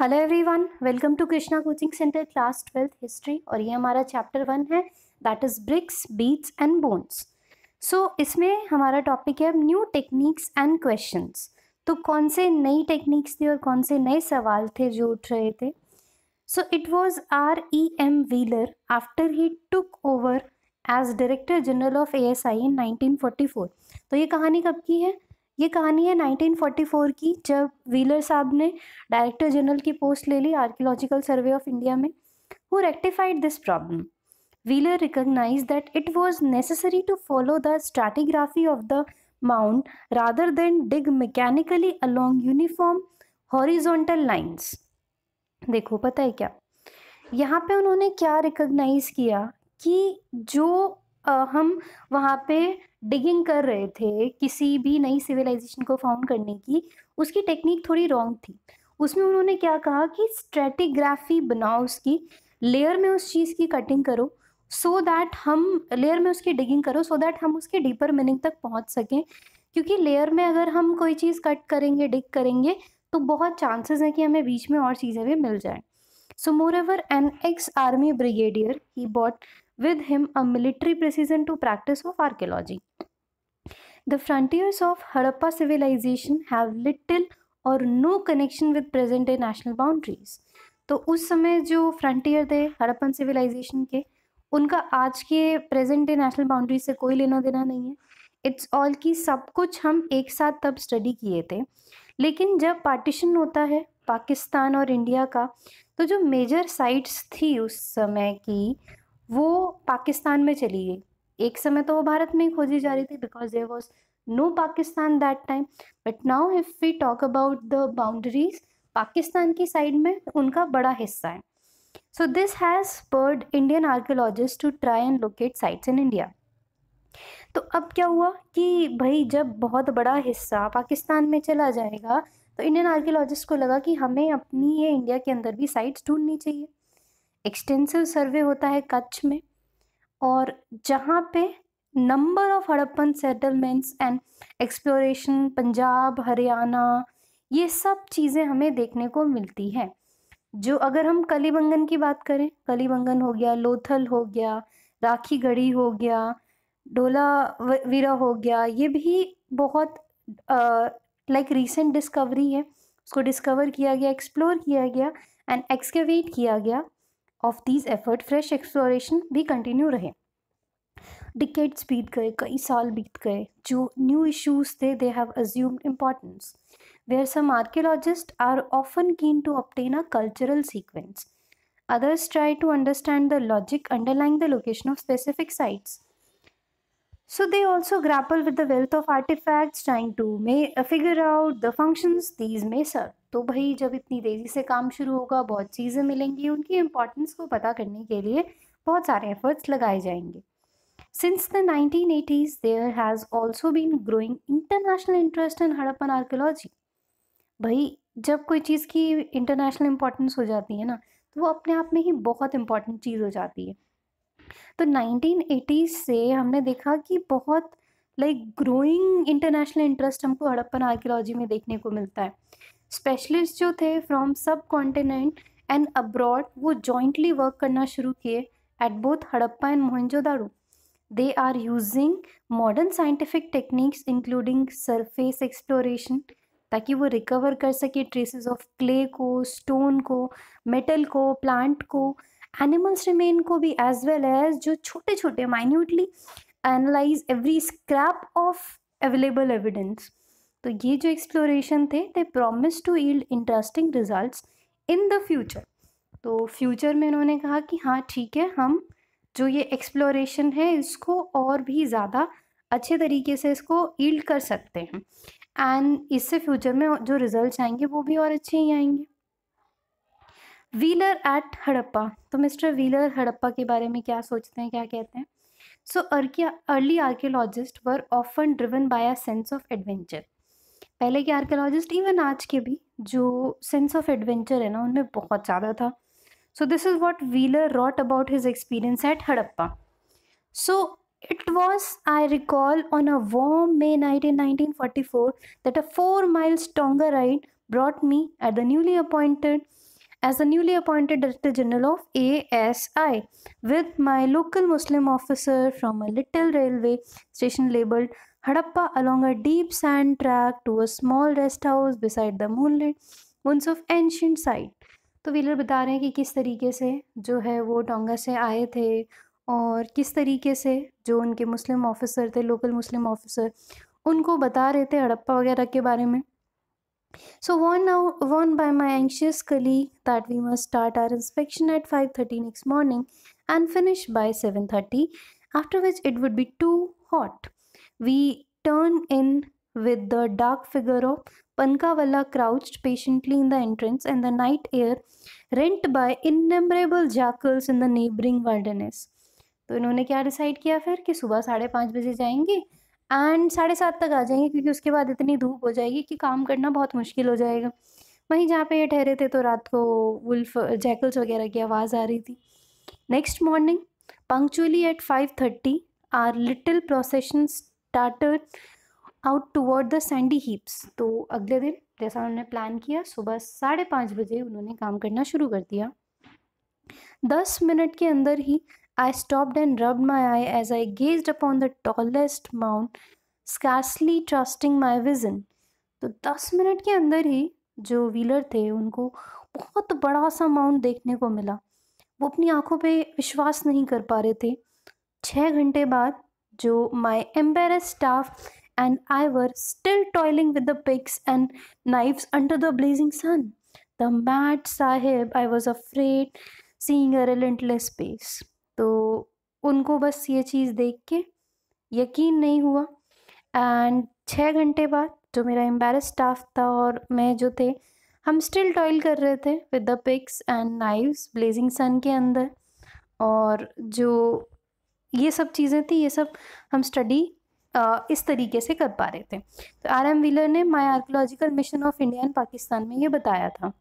Hello everyone welcome to Krishna coaching centre class twelfth history और ये हमारा चैप्टर वन है that is bricks beads and bones so इसमें हमारा टॉपिक है न्यू टेक्निक्स एंड क्वेश्चंस तो कौन से नई टेक्निक्स थे और कौन से नए सवाल थे जो उठ रहे थे so it was R E M Wheeler after he took over as director general of A S I in nineteen forty four तो ये कहानी कब की है ये कहानी है 1944 की जब व्हीलर साहब ने डायरेक्टर जनरल की पोस्ट ले ली आर्कियोलॉजिकल सर्वे ऑफ इंडिया में who rectified this problem Wheeler recognise that it was necessary to follow the stratigraphy of the mound rather than dig mechanically along uniform horizontal lines देखो पता है क्या यहाँ पे उन्होंने क्या रिकग्नाइज़ किया कि जो आ, हम वहाँ पे डिगिंग कर रहे थे किसी भी नई सिविलाइजेशन को फाउंड करने की उसकी टेक्निक थोड़ी रॉन्ग थी उसमें उन्होंने क्या कहा कि स्ट्रेटिग्राफी बनाओ उसकी लेयर में उस चीज़ की कटिंग करो सो so दैट हम लेयर में उसकी डिगिंग करो सो so दैट हम उसके डीपर मीनिंग तक पहुंच सकें क्योंकि लेयर में अगर हम कोई चीज़ कट करेंगे डिग करेंगे तो बहुत चांसेस हैं कि हमें बीच में और चीज़ें भी मिल जाएं so moreover an ex army brigadier he brought with him a military precision to practice of archaeology The frontiers of Harappa civilization have little और no connection with present day national boundaries तो उस समय जो frontier थे Harappan civilisation के उनका आज के प्रेजेंट डे नेशनल बाउंड्रीज से कोई लेना देना नहीं है इट्स ऑल की सब कुछ हम एक साथ तब स्टडी किए थे लेकिन जब पार्टीशन होता है पाकिस्तान और इंडिया का तो जो मेजर साइट्स थी उस समय की वो पाकिस्तान में चली गई एक समय तो वो भारत में ही खोजी जा रही थी because there was no Pakistan that time but now if we talk about the boundaries Pakistan की साइड में उनका बड़ा हिस्सा है so this has spurred Indian archaeologists to try and locate sites in India तो अब क्या हुआ कि भाई जब बहुत बड़ा हिस्सा पाकिस्तान में चला जाएगा तो इंडियन आर्कियोलॉजिस्ट को लगा कि हमें अपनी ये इंडिया के अंदर भी साइट्स ढूंढनी चाहिए एक्सटेंसिव सर्वे होता है कच्छ में और जहाँ पे number of Harappan settlements and exploration Punjab Haryana ये सब चीज़ें हमें देखने को मिलती हैं जो अगर हम कलीबंगन की बात करें कलीबंगन हो गया लोथल हो गया राखी गढ़ी हो गया डोला वीरा हो गया ये भी बहुत लाइक रिसेंट डिस्कवरी है उसको डिस्कवर किया गया एक्सप्लोर किया गया एंड एक्सकेवेट किया गया of these efforts, fresh exploration bhi continue rahe. Decades beat gaye, kai saal beat gaye, jo new issues the, they have assumed importance. Where some archaeologists are often keen to obtain a cultural sequence. Others try to understand the logic underlying the location of specific sites. So they also grapple with the wealth of artifacts, trying to may, uh, figure out the functions these may serve. तो भाई जब इतनी तेज़ी से काम शुरू होगा बहुत चीज़ें मिलेंगी उनकी इम्पॉर्टेंस को पता करने के लिए बहुत सारे एफर्ट्स लगाए जाएंगे the nineteen eighties there has also been growing international interest in Harappan archaeology भाई जब कोई चीज़ की इंटरनेशनल इम्पोर्टेंस हो जाती है ना तो वो अपने आप में ही बहुत इम्पॉर्टेंट चीज़ हो जाती है तो नाइनटीन एटीज से हमने देखा कि बहुत लाइक ग्रोइंग इंटरनेशनल इंटरेस्ट हमको हड़प्पन आर्कियोलॉजी में देखने को मिलता है स्पेशलिस्ट जो थे from subcontinent and abroad वो जॉइंटली वर्क करना शुरू किए at both Harappa and Mohenjodaro they are using modern scientific techniques including surface exploration ताकि वो रिकवर कर सके ट्रेसेस ऑफ क्ले को स्टोन को मेटल को प्लांट को एनिमल्स रिमेन को भी एज वेल एज जो छोटे छोटे minutely analyse every scrap of available evidence तो ये जो एक्सप्लोरेशन थे they promise to yield interesting result in the future तो फ्यूचर में इन्होंने कहा कि हाँ ठीक है हम जो ये एक्सप्लोरेशन है इसको और भी ज़्यादा अच्छे तरीके से इसको ईल्ड कर सकते हैं एंड इससे फ्यूचर में जो रिजल्ट आएंगे वो भी और अच्छे ही आएंगे व्हीलर एट हड़प्पा तो मिस्टर व्हीलर हड़प्पा के बारे में क्या सोचते हैं क्या कहते हैं so early archaeologist were often driven by a sense of adventure पहले के आर्कोलॉजिस्ट इवन आज के भी जो सेंस ऑफ एडवेंचर है ना उनमें बहुत ज़्यादा था so this is what Wheeler wrote about his experience at Harappa so it was I recall on a warm May night in nineteen forty four that a four miles tonga ride brought me at the newly appointed as the newly appointed Director General of ASI with my local Muslim officer from a little railway station labeled Harappa along a deep sand track to a small rest house beside the moonlit once of ancient site. तो Wheeler बता रहे हैं कि किस तरीके से जो है वो टोंगा से आए थे और किस तरीके से जो उनके मुस्लिम ऑफिसर थे लोकल मुस्लिम ऑफिसर उनको बता रहे थे हड़प्पा वगैरह के बारे में So warned now warned by my anxious colleague that we must start our inspection at 5:30 next morning and finish by 7:30 after which it would be too hot. We turn in with the dark figure of Pankawala crouched patiently in the entrance and the night air rent by innumerable jackals in the neighboring wilderness. तो इन्होंने क्या decide किया फिर कि सुबह साढ़े पाँच बजे जाएंगे एंड साढ़े सात तक आ जाएंगे क्योंकि उसके बाद इतनी धूप हो जाएगी कि काम करना बहुत मुश्किल हो जाएगा वहीं जहाँ पे ये ठहरे थे तो रात को वुल्फ जैकल्स वगैरह की आवाज़ आ रही थी next morning punctually at five thirty our little procession start out toward the sandy heaps तो अगले दिन जैसा उन्होंने प्लान किया सुबह साढ़े पाँच बजे उन्होंने काम करना शुरू कर दिया दस मिनट के अंदर ही I stopped and rubbed my eye as I gazed upon the tallest mount, scarcely trusting my vision. तो दस मिनट के अंदर ही जो व्हीलर थे उनको बहुत बड़ा सा माउंट देखने को मिला वो अपनी आंखों पे विश्वास नहीं कर पा रहे थे छः घंटे बाद जो my embarrass staff and I were still toiling with the picks and knives under the blazing sun the mad sahib I was afraid seeing a relentless space तो उनको बस ये चीज़ देख के यकीन नहीं हुआ एंड छः घंटे बाद जो मेरा एम्बेरस स्टाफ था और मैं जो थे हम स्टिल टॉयल कर रहे थे with the picks and knives blazing sun के अंदर और जो ये सब चीज़ें थी ये सब हम स्टडी इस तरीके से कर पा रहे थे तो आर एम व्हीलर ने my archaeological mission of India and Pakistan में ये बताया था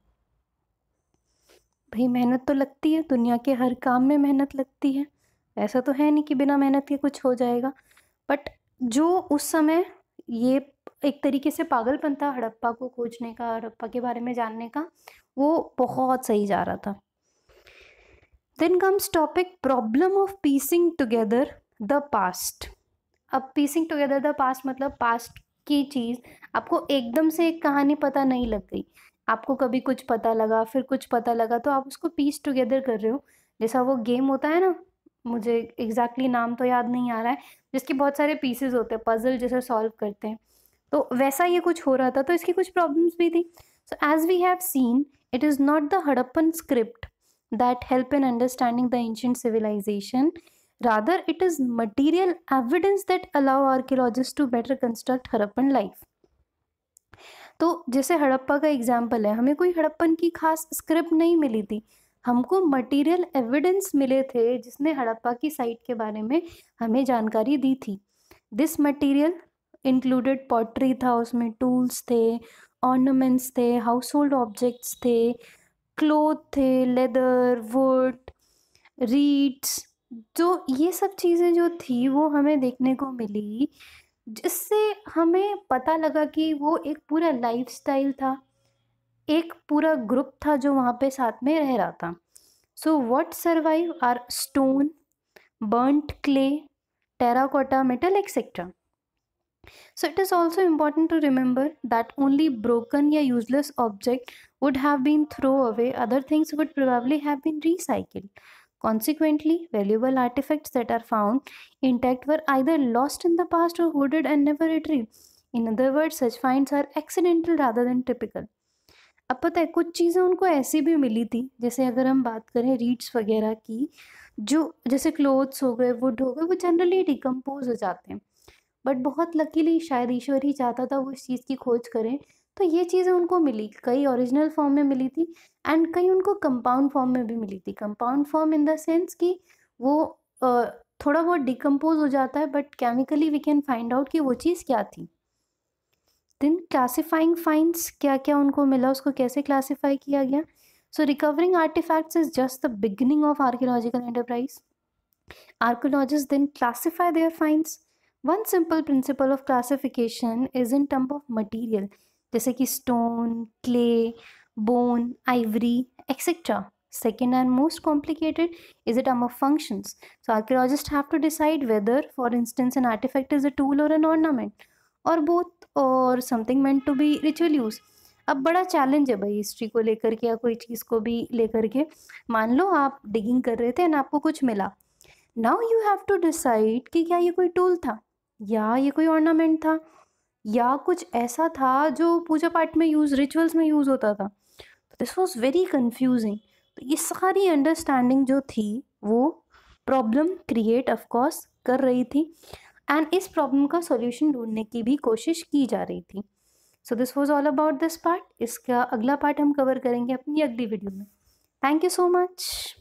भाई मेहनत तो लगती है दुनिया के हर काम में मेहनत लगती है ऐसा तो है नहीं कि बिना मेहनत के कुछ हो जाएगा बट जो उस समय ये एक तरीके से पागलपन था हड़प्पा को खोजने का हड़प्पा के बारे में जानने का वो बहुत सही जा रहा था then comes topic problem of piecing together the past अब पीसिंग टुगेदर द पास्ट मतलब पास्ट की चीज़ आपको एकदम से एक कहानी पता नहीं लग गई आपको कभी कुछ पता लगा फिर कुछ पता लगा तो आप उसको पीस टुगेदर कर रहे हो जैसा वो गेम होता है ना मुझे एग्जैक्टली exactly नाम तो याद नहीं आ रहा है जिसके बहुत सारे पीसेज होते हैं पजल जैसे सॉल्व करते हैं तो वैसा ये कुछ हो रहा था तो इसकी कुछ प्रॉब्लम्स भी थी so as we have seen it is not the Harappan script that help in understanding the ancient civilisation rather it is material evidence that allow archaeologist to better construct Harappan life तो जैसे हड़प्पा का एग्जाम्पल है हमें कोई हड़प्पन की खास स्क्रिप्ट नहीं मिली थी हमको मटेरियल एविडेंस मिले थे जिसने हड़प्पा की साइट के बारे में हमें जानकारी दी थी दिस मटेरियल इंक्लूडेड पॉटरी था उसमें टूल्स थे ऑर्नामेंट्स थे हाउस होल्ड ऑब्जेक्ट्स थे क्लोथ थे लेदर वुड रीड्स जो ये सब चीज़ें जो थी वो हमें देखने को मिली जिससे हमें पता लगा कि वो एक पूरा लाइफ स्टाइल था एक पूरा ग्रुप था जो वहाँ पे साथ में रह रहा था so what survive are stone burned clay terracotta metal etcetera so it is also important to remember that only broken या useless object would have been throw away other things would probably have been recycled Consequently, valuable artifacts that are found intact were either lost in the past or hoarded and never retrieved. In other words, such finds are accidental rather than typical. अब पता है कुछ चीज़ें उनको ऐसी भी मिली थी जैसे अगर हम बात करें रीड्स वगैरह की जो जैसे क्लोथ्स हो गए वुड हो गए वो जनरली डिकम्पोज हो जाते हैं बट बहुत लकीली शायद ईश्वर ही चाहता था वो इस चीज़ की खोज करें तो ये चीज़ें उनको मिली कई ओरिजिनल फॉर्म में मिली थी एंड कई उनको कंपाउंड फॉर्म में भी मिली थी compound form in the sense कि वो थोड़ा बहुत डिकम्पोज हो जाता है but chemically we can find out कि वो चीज़ क्या थी दिन क्लासीफाइंग फाइंड्स क्या क्या उनको मिला उसको कैसे क्लासीफाई किया गया so recovering artifacts is just the beginning of archaeological enterprise archaeologist then classify their finds one simple principle of classification is in term of material जैसे कि stone clay bone ivory etcetera second and most complicated is it um functions so archaeologist have to decide whether for instance an artifact is a tool और an ornament और both और something meant to be ritual use अब बड़ा challenge है भाई history को लेकर के या कोई चीज़ को भी लेकर के मान लो आप डिगिंग कर रहे थे एंड आपको कुछ मिला now you have to decide कि क्या ये कोई टूल था या ये कोई ऑर्नामेंट था या कुछ ऐसा था जो पूजा पाठ में यूज़ रिचुअल्स में यूज़ होता था तो दिस वॉज वेरी कन्फ्यूजिंग तो ये सारी अंडरस्टैंडिंग जो थी वो प्रॉब्लम क्रिएट ऑफकोर्स कर रही थी एंड इस प्रॉब्लम का सॉल्यूशन ढूंढने की भी कोशिश की जा रही थी so this was all about this part इसका अगला पार्ट हम कवर करेंगे अपनी अगली वीडियो में थैंक यू सो मच